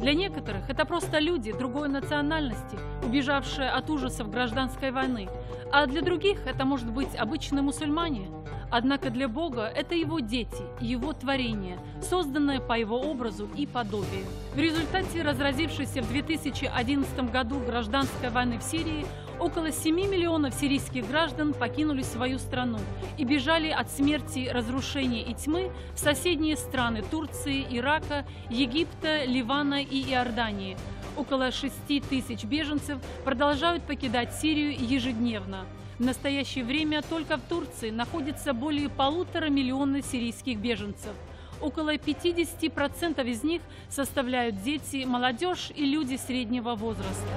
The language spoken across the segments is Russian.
Для некоторых это просто люди другой национальности, убежавшие от ужасов гражданской войны, а для других это может быть обычные мусульмане. Однако для Бога это его дети, его творение, созданное по его образу и подобию. В результате разразившейся в 2011 году гражданской войны в Сирии Около 7 миллионов сирийских граждан покинули свою страну и бежали от смерти, разрушения и тьмы в соседние страны Турции, Ирака, Египта, Ливана и Иордании. Около 6 тысяч беженцев продолжают покидать Сирию ежедневно. В настоящее время только в Турции находится более полутора миллиона сирийских беженцев. Около 50% из них составляют дети, молодежь и люди среднего возраста.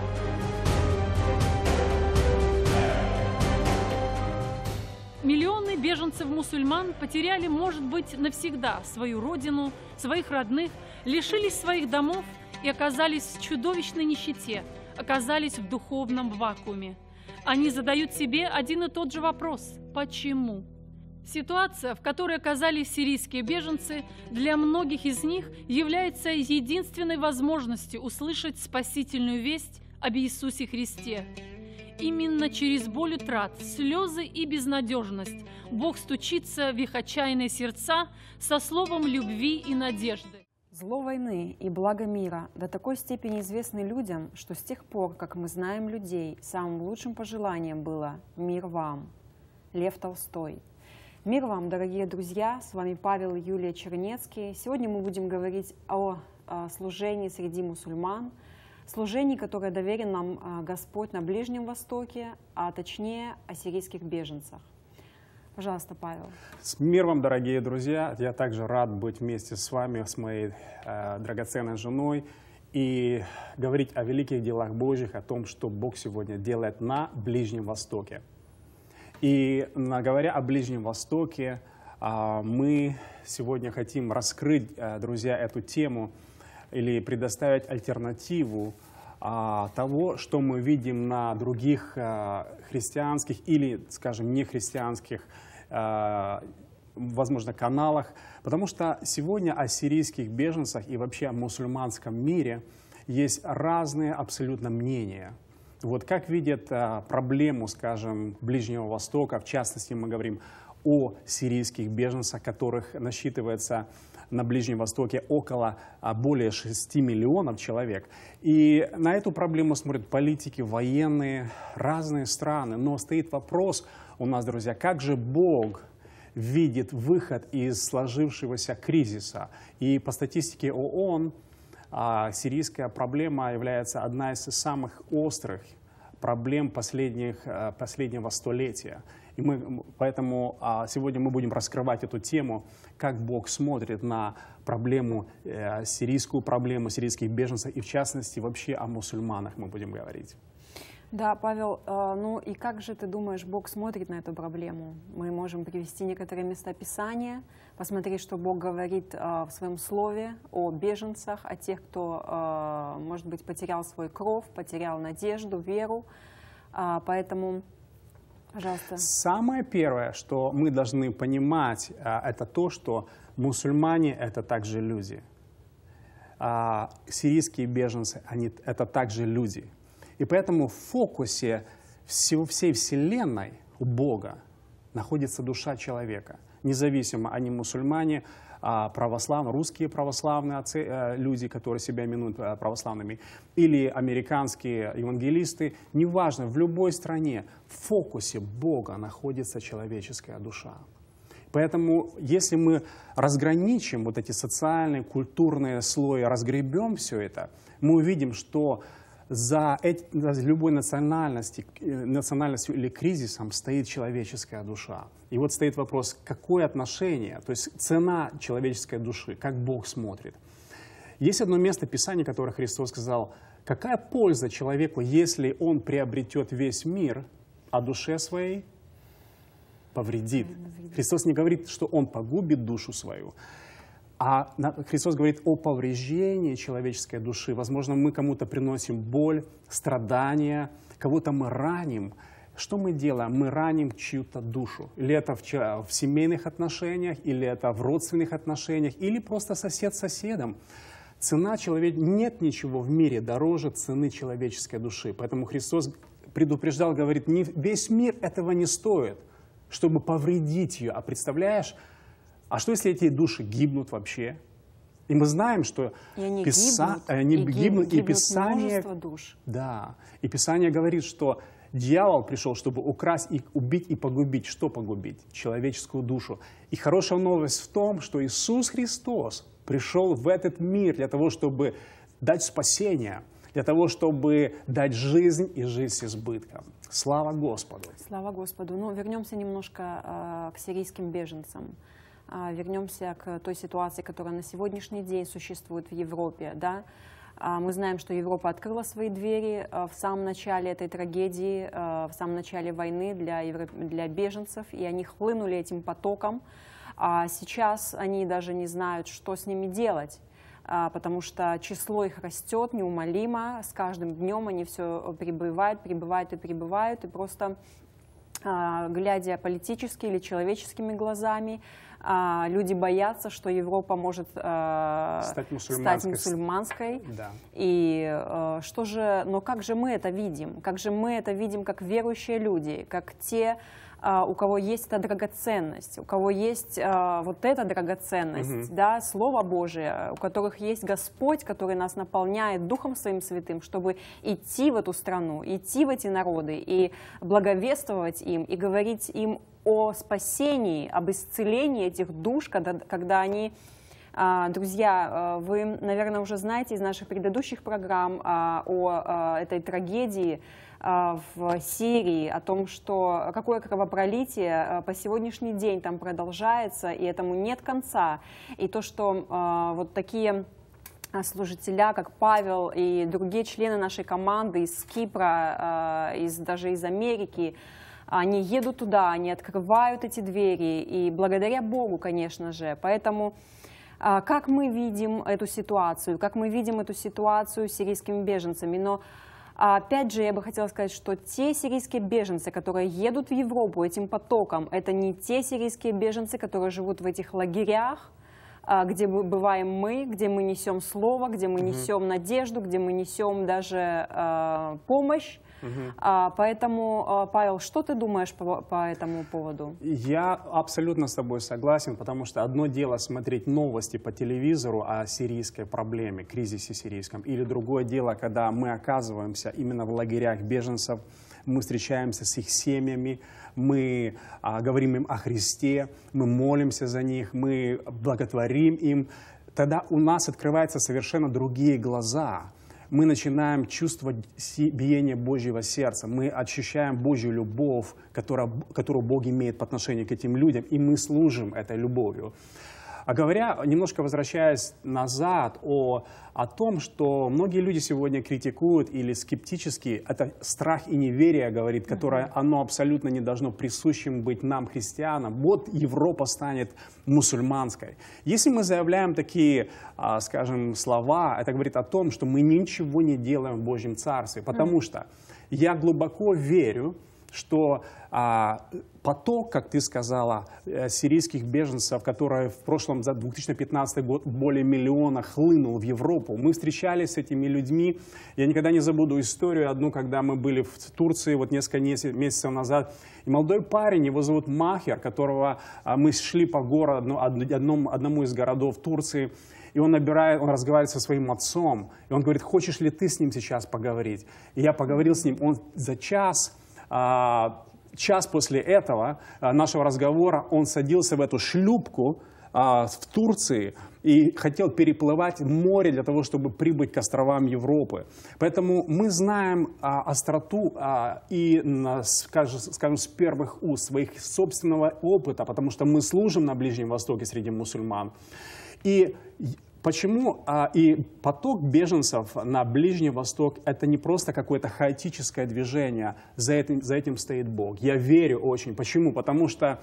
Миллионы беженцев-мусульман потеряли, может быть, навсегда свою родину, своих родных, лишились своих домов и оказались в чудовищной нищете, оказались в духовном вакууме. Они задают себе один и тот же вопрос – почему? Ситуация, в которой оказались сирийские беженцы, для многих из них является единственной возможностью услышать спасительную весть об Иисусе Христе именно через боль утрат, слезы и безнадежность Бог стучится в их отчаянные сердца со словом любви и надежды. Зло войны и благо мира до такой степени известны людям, что с тех пор, как мы знаем людей, самым лучшим пожеланием было «Мир вам». Лев Толстой. Мир вам, дорогие друзья! С вами Павел Юлия Чернецкий. Сегодня мы будем говорить о а, служении среди мусульман – служений, которые доверен нам а, Господь на Ближнем Востоке, а точнее о сирийских беженцах. Пожалуйста, Павел. С миром, дорогие друзья. Я также рад быть вместе с вами, с моей э, драгоценной женой, и говорить о великих делах Божьих, о том, что Бог сегодня делает на Ближнем Востоке. И говоря о Ближнем Востоке, э, мы сегодня хотим раскрыть, э, друзья, эту тему – или предоставить альтернативу а, того, что мы видим на других а, христианских или, скажем, нехристианских, а, возможно, каналах. Потому что сегодня о сирийских беженцах и вообще о мусульманском мире есть разные абсолютно мнения. Вот как видят проблему, скажем, Ближнего Востока, в частности, мы говорим о сирийских беженцах, которых насчитывается на Ближнем Востоке около а, более 6 миллионов человек. И на эту проблему смотрят политики, военные, разные страны. Но стоит вопрос у нас, друзья, как же Бог видит выход из сложившегося кризиса. И по статистике ООН а, сирийская проблема является одна из самых острых проблем последних, а, последнего столетия. И мы, поэтому а, сегодня мы будем раскрывать эту тему, как Бог смотрит на проблему, э, сирийскую проблему сирийских беженцев, и в частности вообще о мусульманах мы будем говорить. Да, Павел, э, ну и как же ты думаешь, Бог смотрит на эту проблему? Мы можем привести некоторые места Писания, посмотреть, что Бог говорит э, в своем слове о беженцах, о тех, кто, э, может быть, потерял свой кров, потерял надежду, веру. А, поэтому Пожалуйста. Самое первое, что мы должны понимать, э, это то, что мусульмане — это также люди. А сирийские беженцы они, — это также люди. И поэтому в фокусе всего, всей Вселенной у Бога находится душа человека. Независимо, они мусульмане, а, православные, русские православные э, люди, которые себя именуют э, православными, или американские евангелисты, неважно, в любой стране в фокусе Бога находится человеческая душа. Поэтому, если мы разграничим вот эти социальные, культурные слои, разгребем все это, мы увидим, что за, эти, за любой национальности, э, национальностью или кризисом стоит человеческая душа. И вот стоит вопрос, какое отношение, то есть цена человеческой души, как Бог смотрит. Есть одно место Писания, которое Христос сказал, какая польза человеку, если он приобретет весь мир, а душе своей повредит. Христос не говорит, что он погубит душу свою. А Христос говорит о повреждении человеческой души. Возможно, мы кому-то приносим боль, страдания, кого-то мы раним. Что мы делаем? Мы раним чью-то душу. Или это в, в семейных отношениях, или это в родственных отношениях, или просто сосед с соседом. Цена человек... Нет ничего в мире дороже цены человеческой души. Поэтому Христос предупреждал, говорит, не... весь мир этого не стоит, чтобы повредить ее. А представляешь, а что, если эти души гибнут вообще? И мы знаем, что и они писа... гибнут, э, они и гибнут, гибнут, и Писание... душ. Да, и Писание говорит, что дьявол пришел, чтобы украсть, и убить и погубить. Что погубить? Человеческую душу. И хорошая новость в том, что Иисус Христос пришел в этот мир для того, чтобы дать спасение, для того, чтобы дать жизнь и жизнь с избытком. Слава Господу! Слава Господу! Ну, вернемся немножко э, к сирийским беженцам. А, вернемся к той ситуации, которая на сегодняшний день существует в Европе, да, а, мы знаем, что Европа открыла свои двери а, в самом начале этой трагедии, в самом начале войны для, евро... для беженцев, и они хлынули этим потоком. А сейчас они даже не знают, что с ними делать потому что число их растет неумолимо, с каждым днем они все прибывают, прибывают и прибывают, и просто глядя политически или человеческими глазами, а, люди боятся, что Европа может а, стать мусульманской. Стать мусульманской. Да. И а, что же, но как же мы это видим? Как же мы это видим как верующие люди, как те а, у кого есть эта драгоценность, у кого есть а, вот эта драгоценность, угу. да, Слово Божие, у которых есть Господь, который нас наполняет Духом Своим Святым, чтобы идти в эту страну, идти в эти народы и благовествовать им, и говорить им о спасении, об исцелении этих душ, когда, когда они а, Друзья, вы, наверное, уже знаете из наших предыдущих программ о этой трагедии а, в Сирии, о том, что какое кровопролитие э, по сегодняшний день там продолжается, и этому нет конца. И то, что а, вот такие а, служителя, как Павел и другие члены нашей команды из Кипра, из, даже из Америки, они едут туда, они открывают эти двери, и благодаря Богу, конечно же. Поэтому как мы видим эту ситуацию, как мы видим эту ситуацию с сирийскими беженцами, но а опять же, я бы хотела сказать, что те сирийские беженцы, которые едут в Европу этим потоком, это не те сирийские беженцы, которые живут в этих лагерях, а, где бываем мы, где мы несем слово, где мы несем надежду, где мы несем даже э, помощь. А, поэтому, а, Павел, что ты думаешь по, по этому поводу? Я абсолютно с тобой согласен, потому что одно дело смотреть новости по телевизору о сирийской проблеме, кризисе сирийском, или другое дело, когда мы оказываемся именно в лагерях беженцев, мы встречаемся с их семьями, мы а, говорим им о Христе, мы молимся за них, мы благотворим им, тогда у нас открываются совершенно другие глаза – мы начинаем чувствовать биение Божьего сердца, мы ощущаем Божью любовь, которая, которую Бог имеет по отношению к этим людям, и мы служим этой любовью. А говоря, немножко возвращаясь назад о, о том, что многие люди сегодня критикуют или скептически, это страх и неверие, говорит, которое оно абсолютно не должно присущим быть нам, христианам. Вот Европа станет мусульманской. Если мы заявляем такие, а, скажем, слова, это говорит о том, что мы ничего не делаем в Божьем Царстве, потому что я глубоко верю, что а, поток, как ты сказала, э, сирийских беженцев, которые в прошлом, за 2015 год, более миллиона хлынул в Европу. Мы встречались с этими людьми. Я никогда не забуду историю одну, когда мы были в Турции вот несколько месяцев назад. И молодой парень, его зовут Махер, которого а, мы шли по городу, одному, одному из городов Турции, и он набирает, он разговаривает со своим отцом, и он говорит, хочешь ли ты с ним сейчас поговорить? И я поговорил с ним, он за час а, час после этого а, нашего разговора он садился в эту шлюпку а, в Турции и хотел переплывать море для того, чтобы прибыть к островам Европы. Поэтому мы знаем а, остроту и, скажем, с первых уст своих собственного опыта, потому что мы служим на Ближнем Востоке среди мусульман. И Почему а, и поток беженцев на Ближний Восток – это не просто какое-то хаотическое движение, за этим, за этим стоит Бог. Я верю очень. Почему? Потому что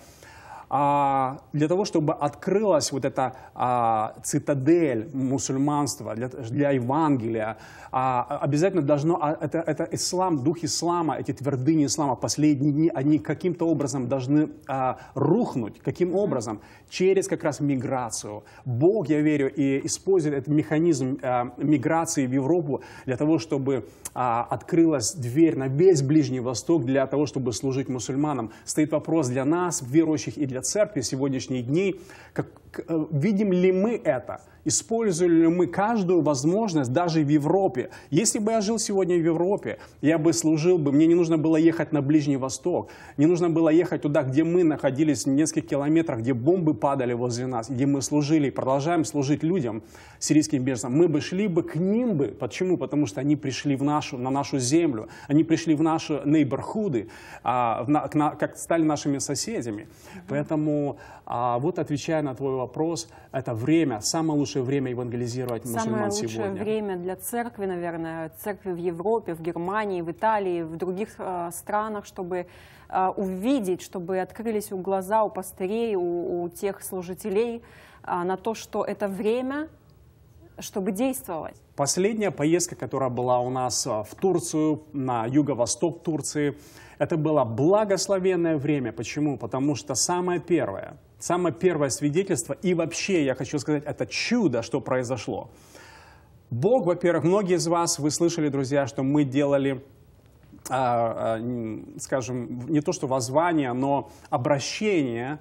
а, для того, чтобы открылась вот эта а, цитадель мусульманства для, для Евангелия, а, обязательно должно, а, это, это ислам, дух ислама, эти твердыни ислама, последние дни, они каким-то образом должны а, рухнуть. Каким образом? Через как раз миграцию. Бог, я верю, и использует этот механизм а, миграции в Европу для того, чтобы а, открылась дверь на весь Ближний Восток, для того, чтобы служить мусульманам. Стоит вопрос для нас, верующих, и для церкви сегодняшних дней, как Э, видим ли мы это? использовали ли мы каждую возможность даже в Европе? Если бы я жил сегодня в Европе, я бы служил бы, мне не нужно было ехать на Ближний Восток, не нужно было ехать туда, где мы находились в нескольких километрах, где бомбы падали возле нас, где мы служили и продолжаем служить людям, сирийским беженцам. Мы бы шли бы к ним бы. Почему? Потому что они пришли в нашу, на нашу землю, они пришли в наши нейборхуды, а, на, на, как стали нашими соседями. Поэтому а, вот отвечая на твой вопрос – это время, самое лучшее время евангелизировать самое мусульман сегодня. Самое лучшее время для церкви, наверное, церкви в Европе, в Германии, в Италии, в других э, странах, чтобы э, увидеть, чтобы открылись у глаза у пастырей, у, у тех служителей э, на то, что это время чтобы действовать. Последняя поездка, которая была у нас э, в Турцию, на юго-восток Турции, это было благословенное время. Почему? Потому что самое первое, самое первое свидетельство, и вообще, я хочу сказать, это чудо, что произошло. Бог, во-первых, многие из вас, вы слышали, друзья, что мы делали а, а, скажем, не то что воззвание, но обращение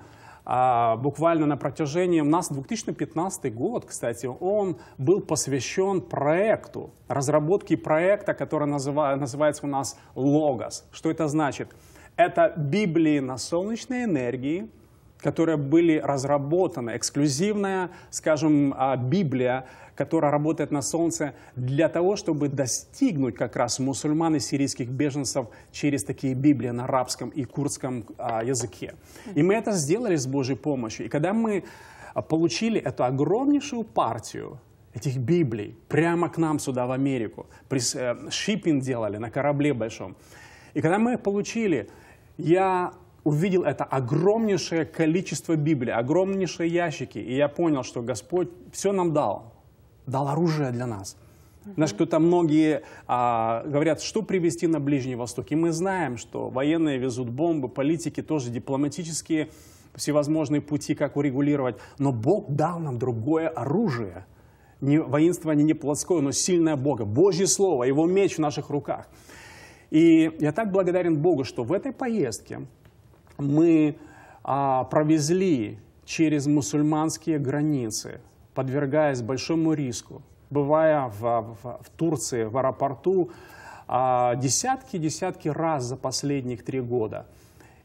а, буквально на протяжении... У нас 2015 год, кстати, он был посвящен проекту, разработке проекта, который называ, называется у нас «Логос». Что это значит? Это Библии на солнечной энергии, которые были разработаны, эксклюзивная, скажем, а, Библия, которая работает на солнце, для того, чтобы достигнуть как раз мусульман и сирийских беженцев через такие Библии на арабском и курдском а, языке. И мы это сделали с Божьей помощью. И когда мы а, получили эту огромнейшую партию этих Библий прямо к нам сюда, в Америку, э, шиппинг делали на корабле большом, и когда мы их получили, я увидел это огромнейшее количество Библии, огромнейшие ящики, и я понял, что Господь все нам дал, дал оружие для нас. Знаешь, кто-то многие а, говорят, что привезти на Ближний Восток. И мы знаем, что военные везут бомбы, политики тоже дипломатические, всевозможные пути, как урегулировать. Но Бог дал нам другое оружие. Не, воинствование не плотское, но сильное Бога. Божье Слово, Его меч в наших руках. И я так благодарен Богу, что в этой поездке мы а, провезли через мусульманские границы, подвергаясь большому риску, бывая в, в, в Турции, в аэропорту десятки-десятки а, раз за последние три года.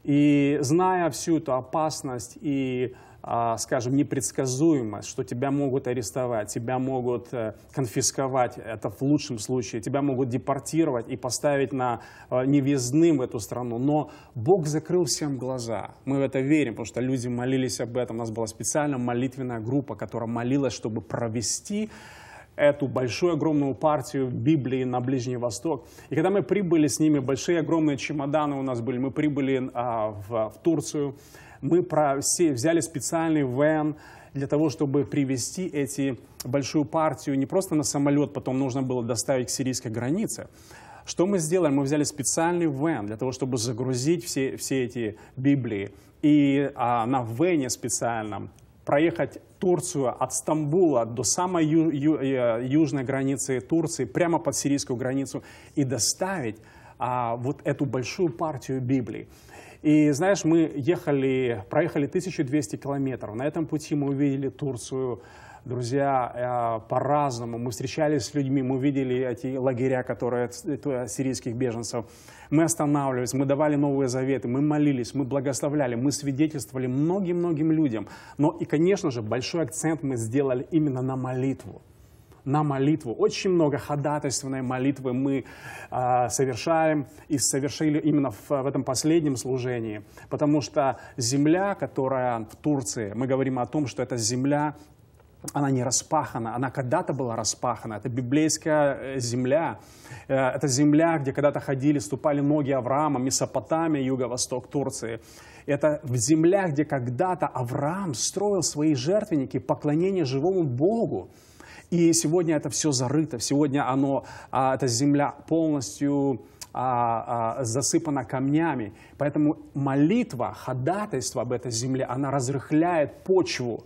И зная всю эту опасность и а, скажем, непредсказуемость, что тебя могут арестовать, тебя могут э, конфисковать, это в лучшем случае, тебя могут депортировать и поставить на э, невезным в эту страну. Но Бог закрыл всем глаза. Мы в это верим, потому что люди молились об этом. У нас была специальная молитвенная группа, которая молилась, чтобы провести эту большую огромную партию Библии на Ближний Восток. И когда мы прибыли с ними, большие огромные чемоданы у нас были, мы прибыли а, в, в Турцию, мы про, все, взяли специальный вен для того, чтобы привезти эти большую партию не просто на самолет, потом нужно было доставить к сирийской границе. Что мы сделали? Мы взяли специальный вен для того, чтобы загрузить все, все эти Библии. И а, на вене специальном проехать Турцию от Стамбула до самой ю, ю, э, южной границы Турции, прямо под сирийскую границу, и доставить а, вот эту большую партию Библии. И знаешь, мы ехали, проехали 1200 километров. На этом пути мы увидели Турцию, друзья, э, по-разному. Мы встречались с людьми, мы видели эти лагеря, которые э, от сирийских беженцев. Мы останавливались, мы давали новые заветы, мы молились, мы благословляли, мы свидетельствовали многим-многим людям. Но и, конечно же, большой акцент мы сделали именно на молитву на молитву. Очень много ходатайственной молитвы мы э, совершаем и совершили именно в, в этом последнем служении, потому что земля, которая в Турции, мы говорим о том, что это земля, она не распахана, она когда-то была распахана. Это библейская э, земля. Э, это земля, где когда-то ходили, ступали ноги Авраама, Месопотамия, юго-восток Турции. Это в землях, где когда-то Авраам строил свои жертвенники, поклонение живому Богу. И сегодня это все зарыто, сегодня оно, а, эта земля полностью а, а, засыпана камнями. Поэтому молитва, ходатайство об этой земле, она разрыхляет почву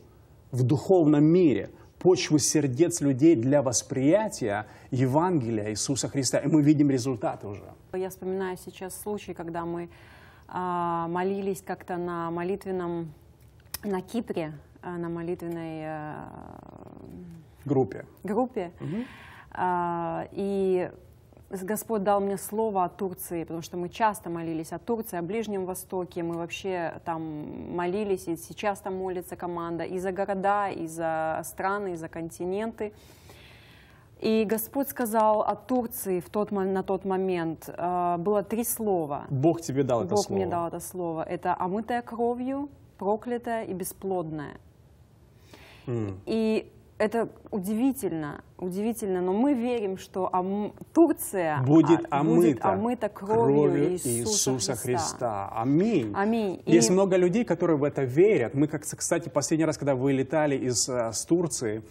в духовном мире почву сердец людей для восприятия Евангелия Иисуса Христа. И мы видим результаты уже. Я вспоминаю сейчас случай, когда мы а, молились как-то на молитвенном, на Кипре, а, на молитвенной а, группе. группе. Угу. И Господь дал мне слово о Турции, потому что мы часто молились о Турции, о Ближнем Востоке, мы вообще там молились, и сейчас там молится команда, и за города, и за страны, и за континенты. И Господь сказал о Турции в тот, на тот момент, а, было три слова. Бог тебе дал Бог это слово. Бог мне дал это слово. Это «омытая кровью», «проклятая» и «бесплодная». Mm. И это удивительно, удивительно, но мы верим, что ом... Турция будет а, омыта, будет омыта кровью, кровью Иисуса, Иисуса Христа. Христа. Аминь. Аминь. И... Есть много людей, которые в это верят. Мы, как, кстати, последний раз, когда вылетали из э, с Турции,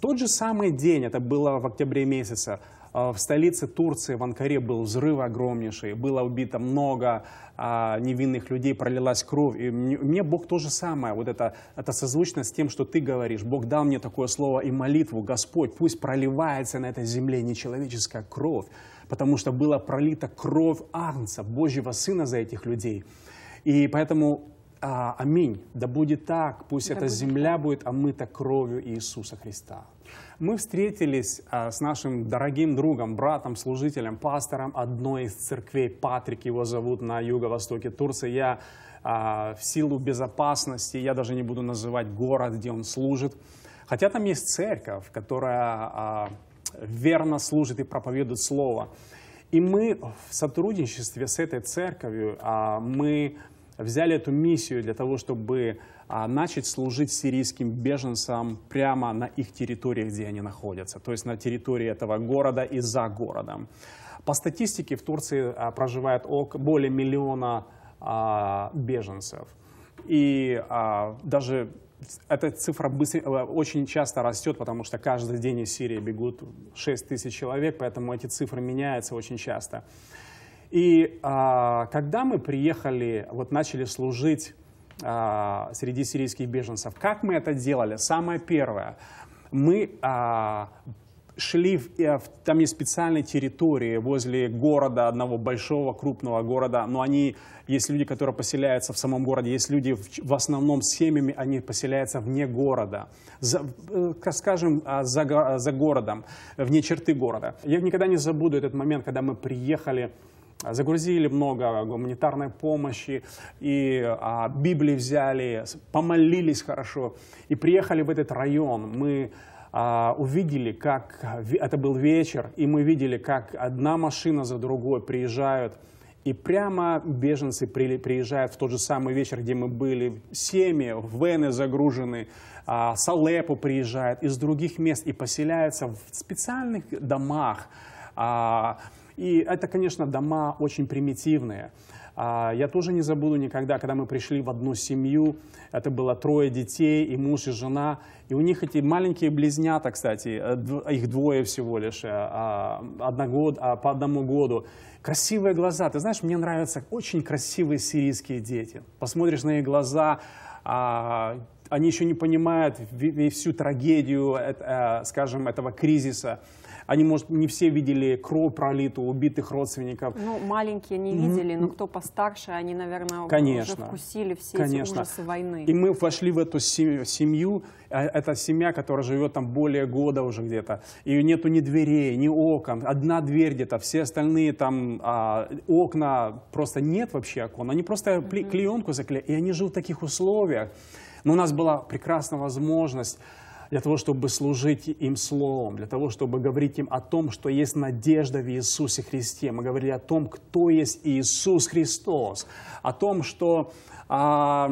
тот же самый день, это было в октябре месяце, а, в столице Турции, в Анкаре, был взрыв огромнейший, было убито много а, невинных людей, пролилась кровь. И мне, мне Бог то же самое, вот это, это созвучно с тем, что ты говоришь. Бог дал мне такое слово и молитву, Господь, пусть проливается на этой земле нечеловеческая кровь, потому что была пролита кровь Агнца, Божьего Сына за этих людей. И поэтому а, аминь, да будет так, пусть да эта будет земля так. будет омыта кровью Иисуса Христа. Мы встретились а, с нашим дорогим другом, братом, служителем, пастором одной из церквей, Патрик его зовут, на юго-востоке Турции. Я а, в силу безопасности, я даже не буду называть город, где он служит. Хотя там есть церковь, которая а, верно служит и проповедует Слово. И мы в сотрудничестве с этой церковью, мы взяли эту миссию для того, чтобы а, начать служить сирийским беженцам прямо на их территории, где они находятся, то есть на территории этого города и за городом. По статистике в Турции а, проживает более миллиона а, беженцев. И даже эта цифра быстро, э, очень часто растет, потому что каждый день из Сирии бегут 6 тысяч человек, поэтому эти цифры меняются очень часто. И когда мы приехали, вот начали служить а, среди сирийских беженцев. Как мы это делали? Самое первое. Мы а, шли, э, в, там есть специальные территории возле города, одного большого крупного города, но они, есть люди, которые поселяются в самом городе, есть люди в, в основном с семьями, они поселяются вне города, за, э, скажем, а, за, за городом, вне черты города. Я никогда не забуду этот момент, когда мы приехали загрузили много гуманитарной помощи, и а, Библии взяли, помолились хорошо, и приехали в этот район. Мы а, увидели, как это был вечер, и мы видели, как одна машина за другой приезжают, и прямо беженцы при, приезжают в тот же самый вечер, где мы были, семьи, вены загружены, а, Салепу приезжают из других мест и поселяются в специальных домах, а, и это, конечно, дома очень примитивные. А, я тоже не забуду никогда, когда мы пришли в одну семью, это было трое детей, и муж, и жена, и у них эти маленькие близнята, кстати, э, их двое всего лишь, э, а, одногод, а, по одному году. Красивые глаза, ты знаешь, мне нравятся очень красивые сирийские дети. Посмотришь на их глаза, они еще не понимают всю трагедию, э, скажем, этого кризиса. Они, может, не все видели кровь пролитую убитых родственников. Ну, маленькие не видели, но кто постарше, они, наверное, Конечно. уже вкусили все Конечно. эти ужасы войны. И мы вошли в эту семью, а, это семья, которая живет там более года уже где-то. И нету ни дверей, ни окон, одна дверь где-то, все остальные там а, окна, просто нет вообще окон. Они просто mm -hmm. клеенку заклеили, и они живут в таких условиях. Но у нас была прекрасная возможность для того, чтобы служить им Словом, для того, чтобы говорить им о том, что есть надежда в Иисусе Христе. Мы говорили о том, кто есть Иисус Христос, о том, что а,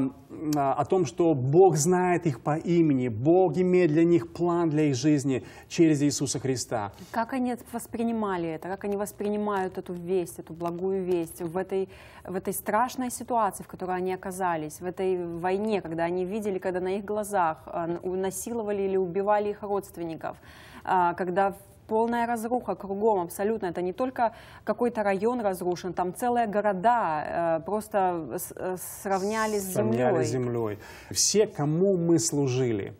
а, о том, что Бог знает их по имени, Бог имеет для них план для их жизни через Иисуса Христа. Как они воспринимали это, как они воспринимают эту весть, эту благую весть в этой, в этой страшной ситуации, в которой они оказались, в этой войне, когда они видели, когда на их глазах а, насиловали или убивали их родственников, когда полная разруха кругом абсолютно. Это не только какой-то район разрушен, там целые города э, просто с, э, сравняли с землей. Сравняли землей. Все, кому мы служили,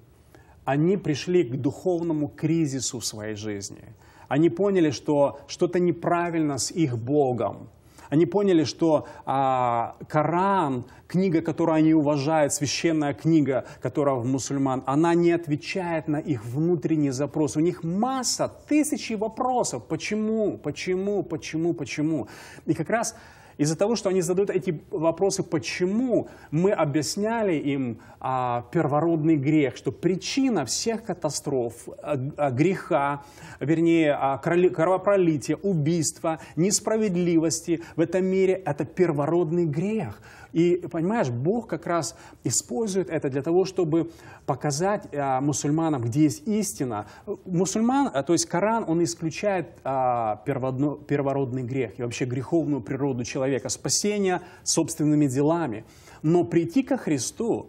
они пришли к духовному кризису в своей жизни. Они поняли, что что-то неправильно с их Богом. Они поняли, что а, Коран, книга, которую они уважают, священная книга, которая в мусульман, она не отвечает на их внутренний запрос. У них масса, тысячи вопросов. Почему, почему, почему, почему? И как раз из-за того, что они задают эти вопросы, почему, мы объясняли им а, первородный грех, что причина всех катастроф, а, а, греха, вернее, а, кровопролития, убийства, несправедливости в этом мире – это первородный грех – и, понимаешь, Бог как раз использует это для того, чтобы показать а, мусульманам, где есть истина. Мусульман, а, то есть Коран, он исключает а, перводно, первородный грех и вообще греховную природу человека, спасение собственными делами. Но прийти ко Христу,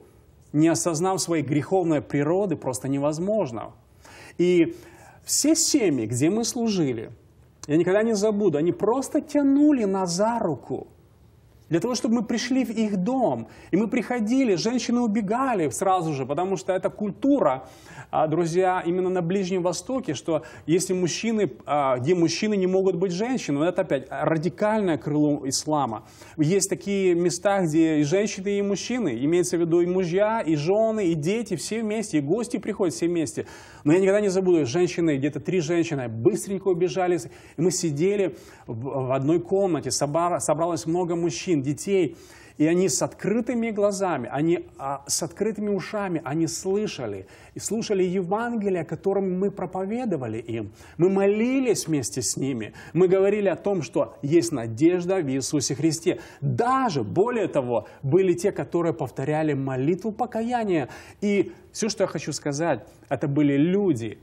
не осознав своей греховной природы, просто невозможно. И все семьи, где мы служили, я никогда не забуду, они просто тянули нас за руку – для того, чтобы мы пришли в их дом. И мы приходили, женщины убегали сразу же, потому что это культура, а, друзья, именно на Ближнем Востоке, что если мужчины, а, где мужчины не могут быть женщинами, это опять радикальное крыло ислама. Есть такие места, где и женщины, и мужчины, имеется в виду и мужья, и жены, и дети, все вместе, и гости приходят все вместе. Но я никогда не забуду, женщины, где-то три женщины, быстренько убежали, и мы сидели в одной комнате, собралось много мужчин, мужчин, детей. И они с открытыми глазами, они а, с открытыми ушами, они слышали. И слушали Евангелие, которым мы проповедовали им. Мы молились вместе с ними. Мы говорили о том, что есть надежда в Иисусе Христе. Даже, более того, были те, которые повторяли молитву покаяния. И все, что я хочу сказать, это были люди,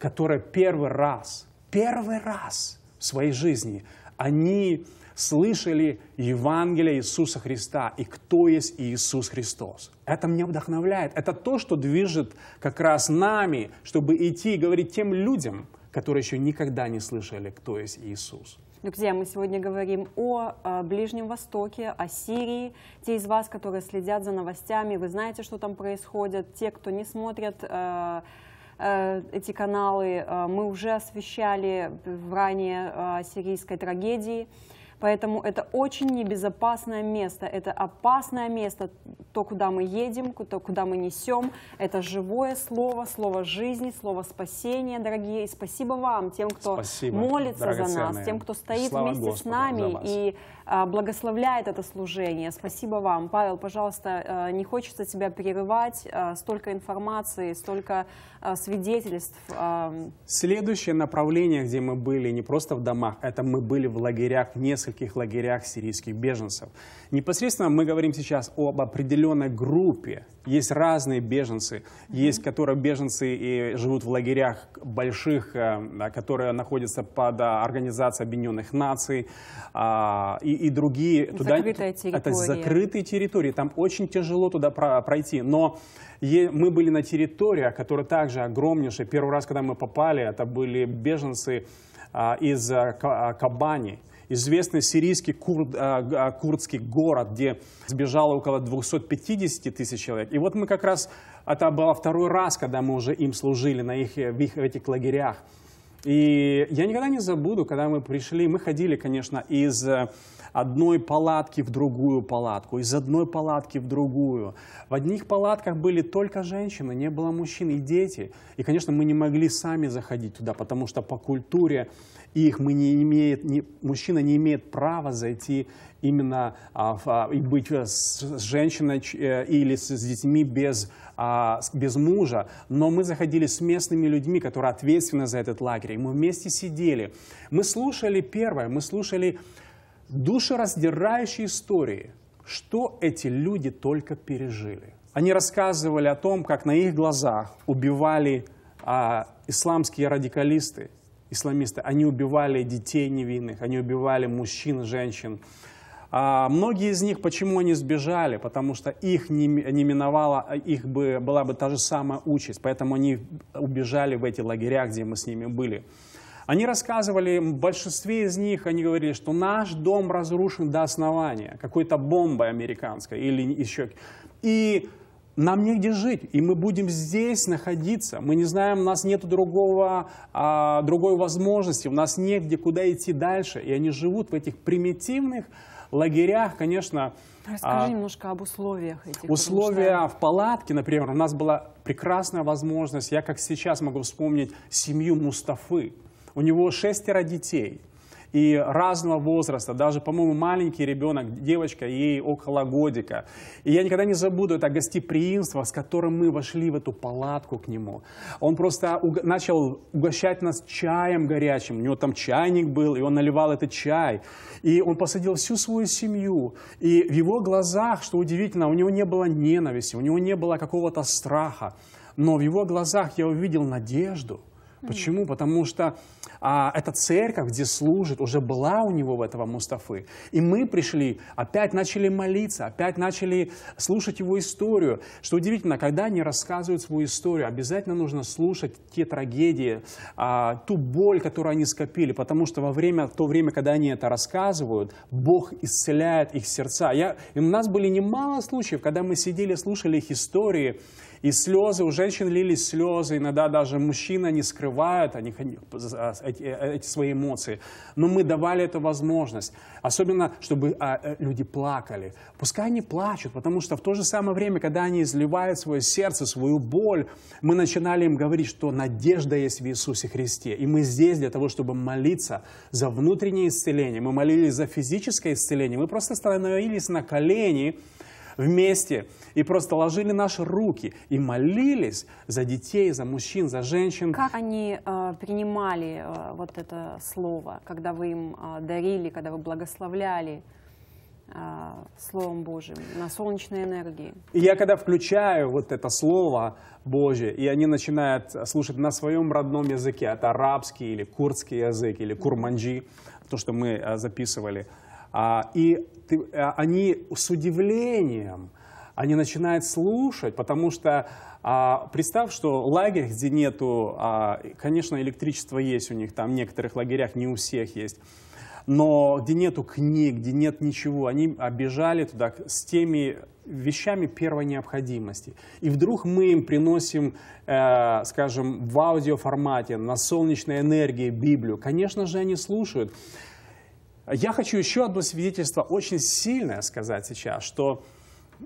которые первый раз, первый раз в своей жизни, они слышали Евангелие Иисуса Христа и кто есть Иисус Христос. Это меня вдохновляет. Это то, что движет как раз нами, чтобы идти и говорить тем людям, которые еще никогда не слышали, кто есть Иисус. Ну, друзья, мы сегодня говорим о а, Ближнем Востоке, о Сирии. Те из вас, которые следят за новостями, вы знаете, что там происходит. Те, кто не смотрят а, а, эти каналы, мы уже освещали в ранее сирийской трагедии. Поэтому это очень небезопасное место, это опасное место, то, куда мы едем, то, куда мы несем. Это живое слово, слово жизни, слово спасения, дорогие. И спасибо вам, тем, кто спасибо, молится за нас, тем, кто стоит Слава вместе Господу с нами и а, благословляет это служение. Спасибо вам. Павел, пожалуйста, э, не хочется тебя прерывать. Э, столько информации, столько э, свидетельств. Следующее направление, где мы были, не просто в домах, это мы были в лагерях, в нескольких лагерях сирийских беженцев. Непосредственно мы говорим сейчас об определенной группе есть разные беженцы. Есть, которые беженцы и живут в лагерях больших, э, которые находятся под а, Организацией Объединенных Наций а, и, и другие. Туда, Это закрытые территории. Там очень тяжело туда пройти. Но мы были на территориях, которые также огромнейшие. Первый раз, когда мы попали, это были беженцы а, из э, э, Кабани известный сирийский курд, а, а, курдский город, где сбежало около 250 тысяч человек. И вот мы как раз, это было второй раз, когда мы уже им служили на их, в, их, в этих лагерях. И я никогда не забуду, когда мы пришли, мы ходили, конечно, из э, одной палатки в другую палатку, из одной палатки в другую. В одних палатках были только женщины, не было мужчин и дети. И, конечно, мы не могли сами заходить туда, потому что по культуре их мы не имеет, не, мужчина не имеет права зайти именно а, в, а, и быть э, с, с женщиной э, или с, с детьми без, а, без мужа. Но мы заходили с местными людьми, которые ответственны за этот лагерь, и мы вместе сидели. Мы слушали первое, мы слушали душераздирающие истории, что эти люди только пережили. Они рассказывали о том, как на их глазах убивали а, исламские радикалисты, исламисты. Они убивали детей невинных, они убивали мужчин, женщин. А многие из них, почему они сбежали? Потому что их не, не миновала, их бы, была бы та же самая участь. Поэтому они убежали в эти лагеря, где мы с ними были. Они рассказывали, в большинстве из них они говорили, что наш дом разрушен до основания, какой-то бомбой американской или еще. И нам негде жить, и мы будем здесь находиться. Мы не знаем, у нас нет другого, а, другой возможности, у нас негде куда идти дальше. И они живут в этих примитивных лагерях, конечно. А, Расскажи а, немножко об условиях этих. Условия что... в палатке, например, у нас была прекрасная возможность, я как сейчас могу вспомнить семью Мустафы. У него шестеро детей и разного возраста, даже, по-моему, маленький ребенок, девочка, ей около годика. И я никогда не забуду это гостеприимство, с которым мы вошли в эту палатку к нему. Он просто уг начал угощать нас чаем горячим, у него там чайник был, и он наливал этот чай. И он посадил всю свою семью. И в его глазах, что удивительно, у него не было ненависти, у него не было какого-то страха. Но в его глазах я увидел надежду – Почему? Потому что а, эта церковь, где служит, уже была у него, в этого Мустафы. И мы пришли, опять начали молиться, опять начали слушать его историю. Что удивительно, когда они рассказывают свою историю, обязательно нужно слушать те трагедии, а, ту боль, которую они скопили, потому что во время, то время, когда они это рассказывают, Бог исцеляет их сердца. Я, у нас были немало случаев, когда мы сидели, слушали их истории, и слезы, у женщин лились слезы, иногда даже мужчины не скрывают, они, эти Э, э, эти, свои эмоции. Но мы давали эту возможность. Особенно, чтобы а, э, люди плакали. Пускай они плачут, потому что в то же самое время, когда они изливают свое сердце, свою боль, мы начинали им говорить, что надежда есть в Иисусе Христе. И мы здесь для того, чтобы молиться за внутреннее исцеление. Мы молились за физическое исцеление. Мы просто становились на колени вместе и просто ложили наши руки и молились за детей, за мужчин, за женщин. Как они э, принимали э, вот это слово, когда вы им э, дарили, когда вы благословляли? Э, Словом Божьим, на солнечной энергии. И я когда включаю вот это Слово Божье, и они начинают слушать на своем родном языке, это арабский или курдский язык, или курманджи, то, что мы э, записывали – а, и э, они с удивлением, они начинают слушать, потому что а, представь, что лагерь, где нету, а, конечно, электричество есть у них, там в некоторых лагерях не у всех есть, но где нету книг, где нет ничего, они обижали туда с теми вещами первой необходимости. И вдруг мы им приносим, э, скажем, в аудиоформате, на солнечной энергии Библию. Конечно же, они слушают. Я хочу еще одно свидетельство очень сильное сказать сейчас, что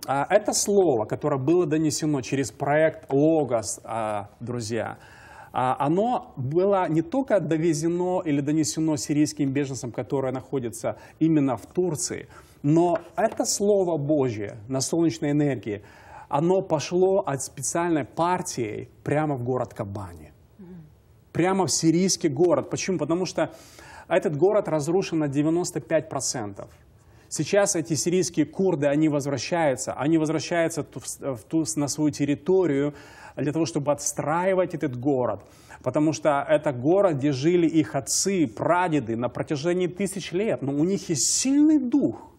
а, это слово, которое было донесено через проект Логос, а, друзья, а, оно было не только довезено или донесено сирийским беженцам, которые находятся именно в Турции, но это Слово Божье на солнечной энергии, оно пошло от специальной партии прямо в город Кабани. Прямо в сирийский город. Почему? Потому что а этот город разрушен на 95%. Сейчас эти сирийские курды, они возвращаются, они возвращаются в, в ту, на свою территорию для того, чтобы отстраивать этот город. Потому что это город, где жили их отцы, прадеды на протяжении тысяч лет. Но у них есть сильный дух –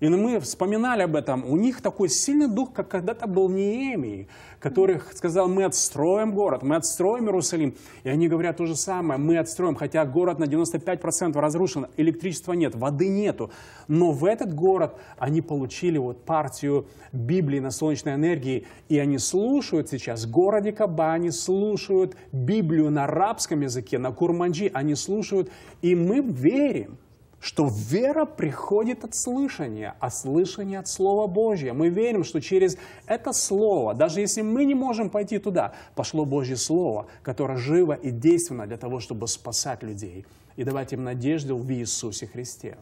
и ну, мы вспоминали об этом. У них такой сильный дух, как когда-то был в Неемии, который сказал, мы отстроим город, мы отстроим Иерусалим. И они говорят то же самое, мы отстроим, хотя город на 95% разрушен, электричества нет, воды нету. Но в этот город они получили вот партию Библии на солнечной энергии, и они слушают сейчас в городе Каба, они слушают Библию на арабском языке, на курманджи, они слушают, и мы верим – что вера приходит от слышания, а слышание от Слова Божьего. Мы верим, что через это Слово, даже если мы не можем пойти туда, пошло Божье Слово, которое живо и действенно для того, чтобы спасать людей и давать им надежду в Иисусе Христе.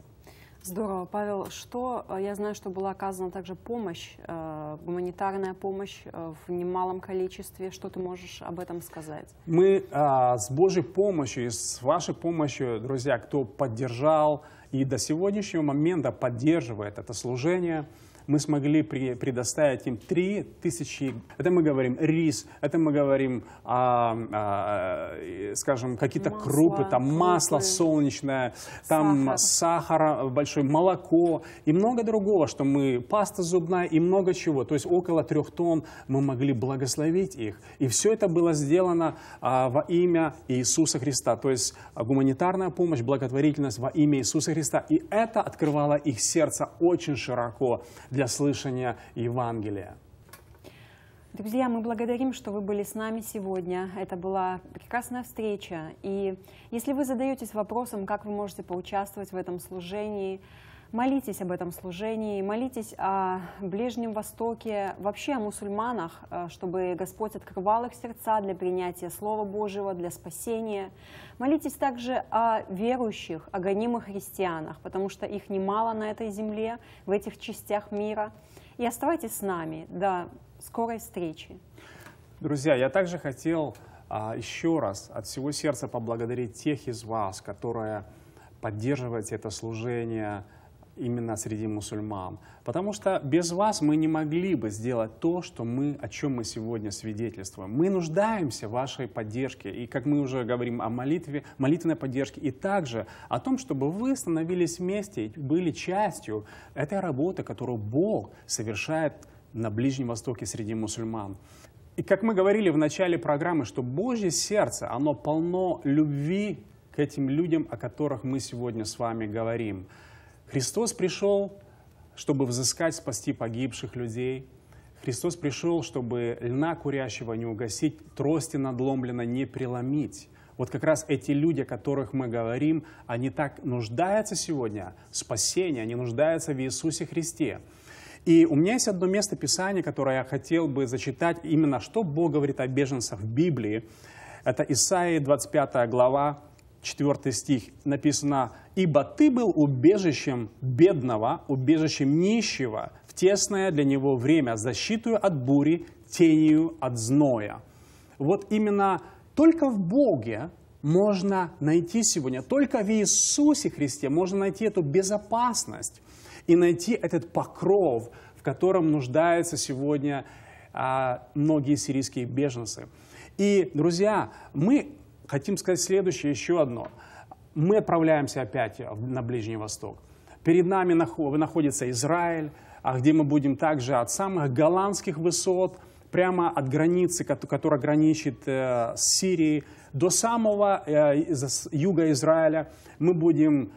Здорово, Павел. Что э, я знаю, что была оказана также помощь, э, гуманитарная помощь э, в немалом количестве. Что ты можешь об этом сказать? Мы э, с Божьей помощью и с вашей помощью, друзья, кто поддержал и до сегодняшнего момента поддерживает это служение, мы смогли при, предоставить им 3000, это мы говорим рис, это мы говорим, а, а, э, скажем, какие-то крупы, там крупы. масло солнечное, там сахар. сахара большой, молоко и много другого, что мы, паста зубная и много чего. То есть около трех тонн мы могли благословить их. И все это было сделано а, во имя Иисуса Христа. То есть гуманитарная помощь, благотворительность во имя Иисуса Христа. И это открывало их сердце очень широко для слышания Евангелия. Друзья, мы благодарим, что вы были с нами сегодня. Это была прекрасная встреча. И если вы задаетесь вопросом, как вы можете поучаствовать в этом служении, Молитесь об этом служении, молитесь о Ближнем Востоке, вообще о мусульманах, э, чтобы Господь открывал их сердца для принятия Слова Божьего, для спасения. Молитесь также о верующих, о гонимых христианах, потому что их немало на этой земле, в этих частях мира. И оставайтесь с нами до скорой встречи. Друзья, я также хотел а, еще раз от всего сердца поблагодарить тех из вас, которые поддерживаете это служение, именно среди мусульман. Потому что без вас мы не могли бы сделать то, что мы, о чем мы сегодня свидетельствуем. Мы нуждаемся в вашей поддержке. И как мы уже говорим о молитве, молитвенной поддержке, и также о том, чтобы вы становились вместе, были частью этой работы, которую Бог совершает на Ближнем Востоке среди мусульман. И как мы говорили в начале программы, что Божье сердце, оно полно любви к этим людям, о которых мы сегодня с вами говорим. Христос пришел, чтобы взыскать, спасти погибших людей. Христос пришел, чтобы льна курящего не угасить, трости надломлено не преломить. Вот как раз эти люди, о которых мы говорим, они так нуждаются сегодня в спасении, они нуждаются в Иисусе Христе. И у меня есть одно место Писания, которое я хотел бы зачитать, именно что Бог говорит о беженцах в Библии. Это Исаии 25 глава, 4 стих написано, «Ибо ты был убежищем бедного, убежищем нищего, в тесное для него время, защитую от бури, тенью от зноя». Вот именно только в Боге можно найти сегодня, только в Иисусе Христе можно найти эту безопасность и найти этот покров, в котором нуждаются сегодня а, многие сирийские беженцы. И, друзья, мы хотим сказать следующее, еще одно. Мы отправляемся опять на Ближний Восток. Перед нами находится Израиль, а где мы будем также от самых голландских высот, прямо от границы, которая граничит э, с Сирией, до самого э, юга Израиля. Мы будем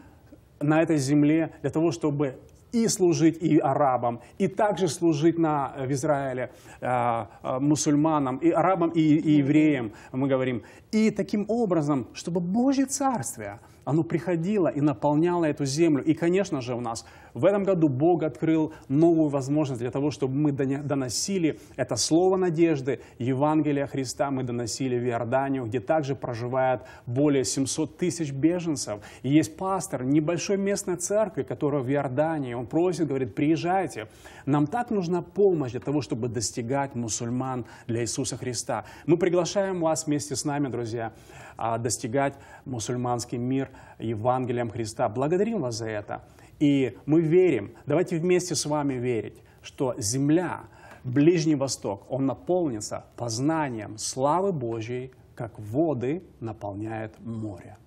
на этой земле для того, чтобы и служить и арабам, и также служить на, э, в Израиле э, мусульманам, и арабам, и, и евреям, мы говорим. И таким образом, чтобы Божье Царствие, оно приходило и наполняло эту землю. И, конечно же, у нас в этом году Бог открыл новую возможность для того, чтобы мы доносили это слово надежды, Евангелие Христа мы доносили в Иорданию, где также проживает более 700 тысяч беженцев. И есть пастор небольшой местной церкви, которая в Иордании, он просит, говорит, приезжайте, нам так нужна помощь для того, чтобы достигать мусульман для Иисуса Христа. Мы приглашаем вас вместе с нами, друзья, друзья, а достигать мусульманский мир Евангелием Христа. Благодарим вас за это. И мы верим, давайте вместе с вами верить, что земля, Ближний Восток, он наполнится познанием славы Божьей, как воды наполняет море.